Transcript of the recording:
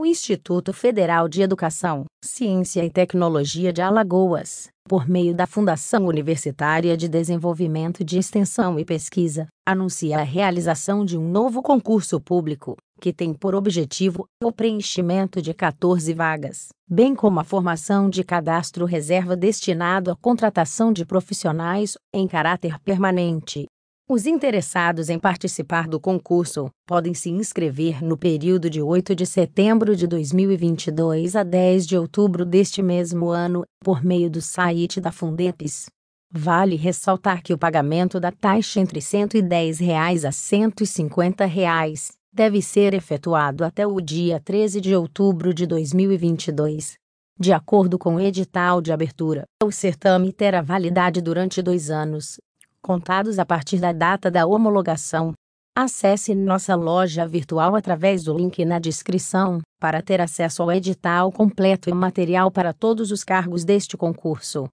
O Instituto Federal de Educação, Ciência e Tecnologia de Alagoas, por meio da Fundação Universitária de Desenvolvimento de Extensão e Pesquisa, anuncia a realização de um novo concurso público, que tem por objetivo o preenchimento de 14 vagas, bem como a formação de cadastro reserva destinado à contratação de profissionais em caráter permanente os interessados em participar do concurso podem se inscrever no período de 8 de setembro de 2022 a 10 de outubro deste mesmo ano, por meio do site da Fundepes. Vale ressaltar que o pagamento da taxa entre R$ 110 reais a R$ 150 reais deve ser efetuado até o dia 13 de outubro de 2022. De acordo com o edital de abertura, o certame terá validade durante dois anos contados a partir da data da homologação. Acesse nossa loja virtual através do link na descrição para ter acesso ao edital completo e material para todos os cargos deste concurso.